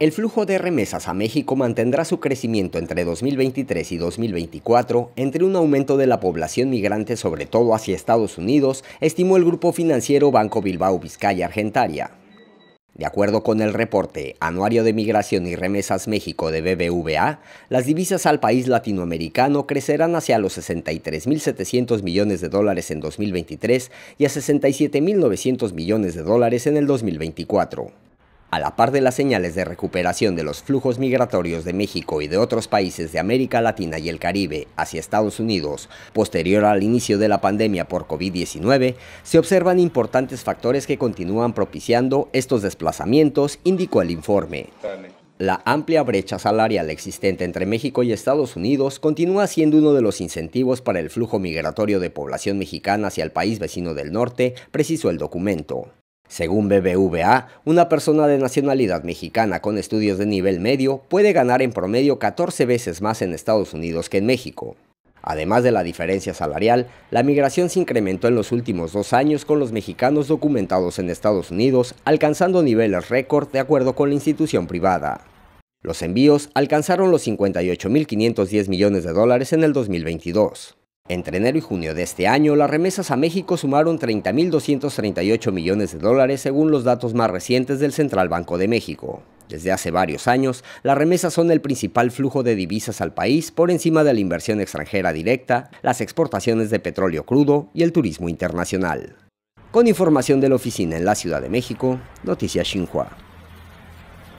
El flujo de remesas a México mantendrá su crecimiento entre 2023 y 2024 entre un aumento de la población migrante sobre todo hacia Estados Unidos, estimó el grupo financiero Banco Bilbao Vizcaya Argentaria. De acuerdo con el reporte Anuario de Migración y Remesas México de BBVA, las divisas al país latinoamericano crecerán hacia los 63.700 millones de dólares en 2023 y a 67.900 millones de dólares en el 2024. A la par de las señales de recuperación de los flujos migratorios de México y de otros países de América Latina y el Caribe hacia Estados Unidos, posterior al inicio de la pandemia por COVID-19, se observan importantes factores que continúan propiciando estos desplazamientos, indicó el informe. La amplia brecha salarial existente entre México y Estados Unidos continúa siendo uno de los incentivos para el flujo migratorio de población mexicana hacia el país vecino del norte, precisó el documento. Según BBVA, una persona de nacionalidad mexicana con estudios de nivel medio puede ganar en promedio 14 veces más en Estados Unidos que en México. Además de la diferencia salarial, la migración se incrementó en los últimos dos años con los mexicanos documentados en Estados Unidos, alcanzando niveles récord de acuerdo con la institución privada. Los envíos alcanzaron los 58.510 millones de dólares en el 2022. Entre enero y junio de este año, las remesas a México sumaron 30.238 millones de dólares según los datos más recientes del Central Banco de México. Desde hace varios años, las remesas son el principal flujo de divisas al país por encima de la inversión extranjera directa, las exportaciones de petróleo crudo y el turismo internacional. Con información de la oficina en la Ciudad de México, Noticias Xinhua.